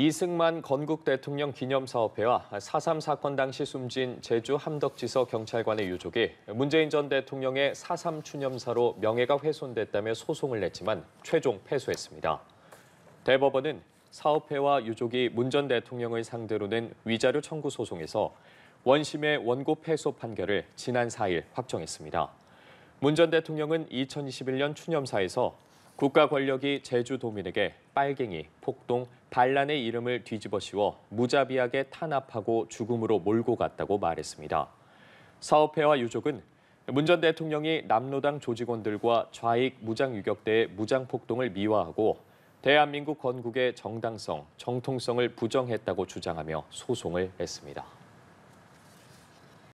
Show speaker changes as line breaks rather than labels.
이승만 건국 대통령 기념사업회와 4.3 사건 당시 숨진 제주 함덕지서 경찰관의 유족이 문재인 전 대통령의 4.3 추념사로 명예가 훼손됐다며 소송을 냈지만 최종 패소했습니다. 대법원은 사업회와 유족이 문 전 대통령을 상대로 낸 위자료 청구 소송에서 원심의 원고 패소 판결을 지난 4일 확정했습니다. 문 전 대통령은 2021년 추념사에서 국가 권력이 제주도민에게 빨갱이, 폭동, 반란의 이름을 뒤집어 씌워 무자비하게 탄압하고 죽음으로 몰고 갔다고 말했습니다. 사업회와 유족은 문 전 대통령이 남로당 조직원들과 좌익 무장유격대의 무장폭동을 미화하고 대한민국 건국의 정당성, 정통성을 부정했다고 주장하며 소송을 냈습니다.